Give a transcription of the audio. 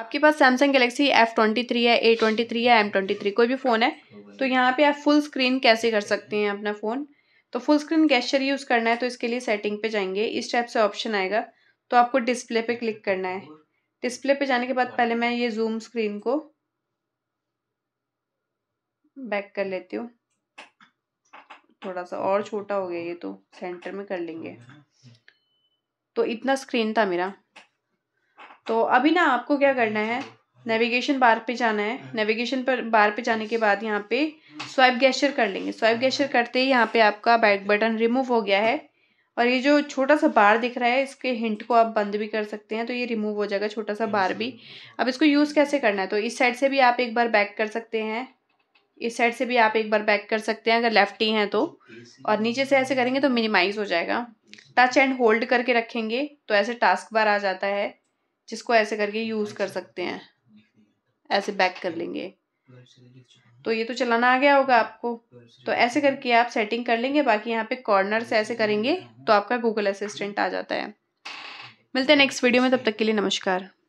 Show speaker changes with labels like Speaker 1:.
Speaker 1: आपके पास Samsung Galaxy F twenty three है ए ट्वेंटी थ्री है एम ट्वेंटी थ्री कोई भी फ़ोन है तो यहाँ पे आप फुल स्क्रीन कैसे कर सकते हैं अपना फ़ोन तो फुल स्क्रीन गैशर यूज़ करना है तो इसके लिए सेटिंग पे जाएंगे इस टाइप से ऑप्शन आएगा तो आपको डिस्प्ले पे क्लिक करना है डिस्प्ले पे जाने के बाद पहले मैं ये जूम स्क्रीन को बैक कर लेती हूँ थोड़ा सा और छोटा हो गया ये तो सेंटर में कर लेंगे तो इतना स्क्रीन था मेरा तो अभी ना आपको क्या करना है नेविगेशन बार पे जाना है नेविगेशन पर बार पे जाने के बाद यहाँ पे स्वाइप गैशर कर लेंगे स्वाइप गैशर करते ही यहाँ पे आपका बैक बटन रिमूव हो गया है और ये जो छोटा सा बार दिख रहा है इसके हिंट को आप बंद भी कर सकते हैं तो ये रिमूव हो जाएगा छोटा सा बार भी अब इसको यूज़ कैसे करना है तो इस साइड से भी आप एक बार बैक कर सकते हैं इस साइड से भी आप एक बार बैक कर सकते हैं अगर लेफ्ट ही हैं तो और नीचे से ऐसे करेंगे तो मिनिमाइज हो जाएगा टच एंड होल्ड करके रखेंगे तो ऐसे टास्क बार आ जाता है जिसको ऐसे करके यूज़ कर सकते हैं ऐसे बैक कर लेंगे तो ये तो चलाना आ गया होगा आपको तो ऐसे करके आप सेटिंग कर लेंगे बाकी यहाँ पे कॉर्नर से ऐसे करेंगे तो आपका गूगल असिस्टेंट आ जाता है मिलते हैं नेक्स्ट वीडियो में तब तक के लिए नमस्कार